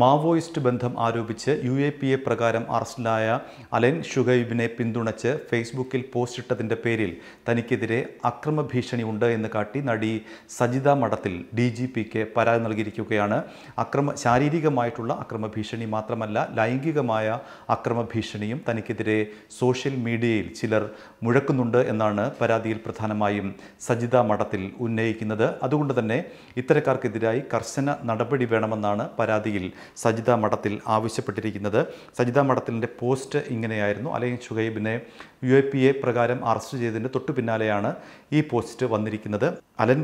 Maoist ബന്ധം ആരോപിച്ച് U A P A പ്രകാരം അറസ്റ്റിലായ അലൻ ഷുഗൈബിനെ പിന്തുണച്ച് ഫേസ്ബുക്കിൽ പോസ്റ്റിട്ടതിൻ്റെ പേരിൽ തനിക്കെതിരെ അക്രമ ഉണ്ട് എന്ന് കാട്ടി നടി സജിത മഠത്തിൽ ഡി ജി പിക്ക് പരാതി നൽകിയിരിക്കുകയാണ് അക്രമ ശാരീരികമായിട്ടുള്ള അക്രമ ഭീഷണി മാത്രമല്ല ലൈംഗികമായ അക്രമ ഭീഷണിയും തനിക്കെതിരെ സോഷ്യൽ മീഡിയയിൽ ചിലർ മുഴക്കുന്നുണ്ട് എന്നാണ് പരാതിയിൽ പ്രധാനമായും സജിത മഠത്തിൽ ഉന്നയിക്കുന്നത് അതുകൊണ്ട് തന്നെ ഇത്തരക്കാർക്കെതിരായി കർശന നടപടി വേണമെന്നാണ് പരാതിയിൽ സജിത മഠത്തിൽ ആവശ്യപ്പെട്ടിരിക്കുന്നത് സജിത മഠത്തിൻ്റെ പോസ്റ്റ് ഇങ്ങനെയായിരുന്നു അല്ലെങ്കിൽ ഷുഹൈബിനെ യു എ പി എ പ്രകാരം അറസ്റ്റ് ചെയ്തതിൻ്റെ തൊട്ടു പിന്നാലെയാണ് ഈ പോസ്റ്റ് വന്നിരിക്കുന്നത് അലൻ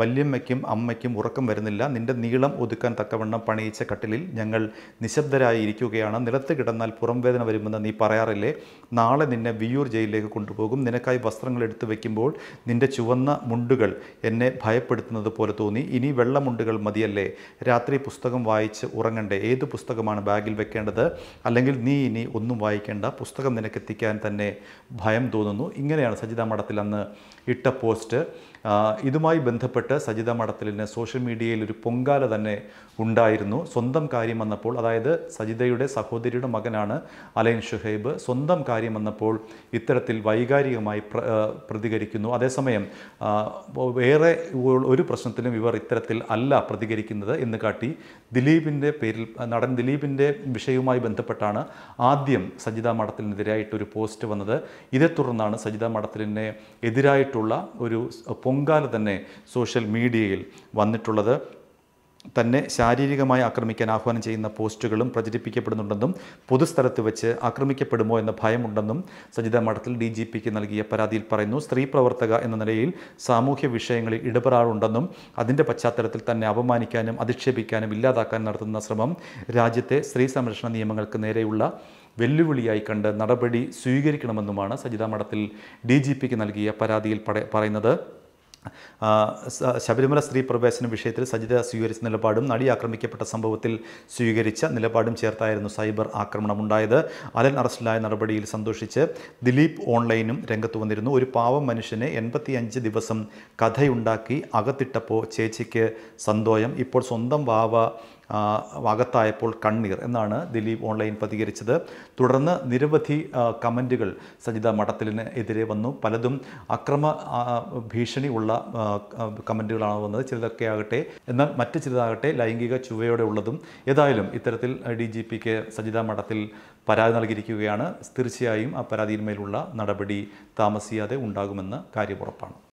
വല്യമ്മയ്ക്കും അമ്മയ്ക്കും ഉറക്കം വരുന്നില്ല നിന്റെ നീളം ഒതുക്കാൻ തക്കവണ്ണം പണിയിച്ച കട്ടിലിൽ ഞങ്ങൾ നിശബ്ദരായി ഇരിക്കുകയാണ് നിലത്ത് കിടന്നാൽ പുറം വേദന വരുമെന്ന് നീ പറയാറില്ലേ നാളെ നിന്നെ വിയൂർ ജയിലിലേക്ക് കൊണ്ടുപോകും നിനക്കായി വസ്ത്രങ്ങൾ എടുത്തു വെക്കുമ്പോൾ നിന്റെ ചുവന്ന മുണ്ടുകൾ എന്നെ ഭയപ്പെടുത്തുന്നത് പോലെ തോന്നി ഇനി വെള്ളമുണ്ടുകൾ മതിയല്ലേ രാത്രി പുസ്തകം വായിച്ച് ഉറങ്ങണ്ടേ ഏത് പുസ്തകമാണ് ബാഗിൽ വെക്കേണ്ടത് അല്ലെങ്കിൽ നീ ഇനി ഒന്നും വായിക്കേണ്ട പുസ്തകം നിനക്കെത്തിക്കാൻ തന്നെ ഭയം തോന്നുന്നു ഇങ്ങനെയാണ് സജിത മഠത്തിൽ അന്ന് ഇട്ട പോസ്റ്റ് ഇതുമായി ബന്ധപ്പെട്ട് സജിത മഠത്തിലിന് സോഷ്യൽ മീഡിയയിൽ ഒരു പൊങ്കാല തന്നെ ഉണ്ടായിരുന്നു സ്വന്തം കാര്യം വന്നപ്പോൾ അതായത് സജിതയുടെ സഹോദരിയുടെ മകനാണ് അലൈൻ ഷുഹൈബ് സ്വന്തം കാര്യം വന്നപ്പോൾ ഇത്തരത്തിൽ വൈകാരികമായി പ്രതികരിക്കുന്നു അതേസമയം വേറെ ഒരു പ്രശ്നത്തിലും ഇവർ ഇത്തരത്തിൽ അല്ല പ്രതികരിക്കുന്നത് എന്ന് കാട്ടി ദിലീപിൻ്റെ പേരിൽ നടൻ ദിലീപിൻ്റെ വിഷയവുമായി ബന്ധപ്പെട്ടാണ് ആദ്യം സജിത മഠത്തിനെതിരായിട്ടൊരു പോസ്റ്റ് വന്നത് ഇതേ തുടർന്നാണ് സജിത മഠത്തിലിനെ എതിരായിട്ടുള്ള ഒരു പൊങ്കാല തന്നെ സോഷ്യൽ മീഡിയയിൽ വന്നിട്ടുള്ളത് തന്നെ ശാരീരികമായി ആക്രമിക്കാൻ ആഹ്വാനം ചെയ്യുന്ന പോസ്റ്റുകളും പ്രചരിപ്പിക്കപ്പെടുന്നുണ്ടെന്നും പൊതുസ്ഥലത്ത് വെച്ച് ആക്രമിക്കപ്പെടുമോ എന്ന ഭയമുണ്ടെന്നും സജിത മഠത്തിൽ ഡി ജി പിക്ക് നൽകിയ പരാതിയിൽ പറയുന്നു സ്ത്രീ പ്രവർത്തക എന്ന നിലയിൽ സാമൂഹ്യ വിഷയങ്ങളിൽ ഇടപെടാറുണ്ടെന്നും അതിൻ്റെ പശ്ചാത്തലത്തിൽ തന്നെ അപമാനിക്കാനും അധിക്ഷേപിക്കാനും ഇല്ലാതാക്കാൻ നടത്തുന്ന ശ്രമം രാജ്യത്തെ സ്ത്രീ സംരക്ഷണ നിയമങ്ങൾക്ക് നേരെയുള്ള വെല്ലുവിളിയായി കണ്ട് നടപടി സ്വീകരിക്കണമെന്നുമാണ് സജിത മഠത്തിൽ ഡി ജി പിക്ക് നൽകിയ പരാതിയിൽ പറയുന്നത് ശബരിമല സ്ത്രീ പ്രവേശന വിഷയത്തിൽ സജിത സ്വീകരിച്ച നിലപാടും നടി ആക്രമിക്കപ്പെട്ട സംഭവത്തിൽ സ്വീകരിച്ച നിലപാടും ചേർത്തായിരുന്നു സൈബർ ആക്രമണമുണ്ടായത് അലൻ അറസ്റ്റിലായ നടപടിയിൽ സന്തോഷിച്ച് ദിലീപ് ഓൺലൈനും രംഗത്ത് വന്നിരുന്നു ഒരു പാവം മനുഷ്യനെ എൺപത്തിയഞ്ച് ദിവസം കഥയുണ്ടാക്കി അകത്തിട്ടപ്പോൾ ചേച്ചിക്ക് സന്തോഷം ഇപ്പോൾ സ്വന്തം വാവ അകത്തായപ്പോൾ കണ്ണീർ എന്നാണ് ദിലീപ് ഓൺലൈൻ പ്രതികരിച്ചത് തുടർന്ന് നിരവധി കമൻറ്റുകൾ സജിത മഠത്തിലിന് എതിരെ വന്നു പലതും അക്രമ ഭീഷണി ഉള്ള കമൻറ്റുകളാണ് വന്നത് ചിലതൊക്കെ ആകട്ടെ എന്നാൽ മറ്റ് ചിലതാകട്ടെ ലൈംഗിക ചുവയോടെ ഉള്ളതും ഏതായാലും ഇത്തരത്തിൽ ഡി ജി പിക്ക് സജിത മഠത്തിൽ പരാതി നൽകിയിരിക്കുകയാണ് തീർച്ചയായും ആ പരാതിയിന്മേലുള്ള നടപടി താമസിയാതെ ഉണ്ടാകുമെന്ന് കാര്യമുറപ്പാണ്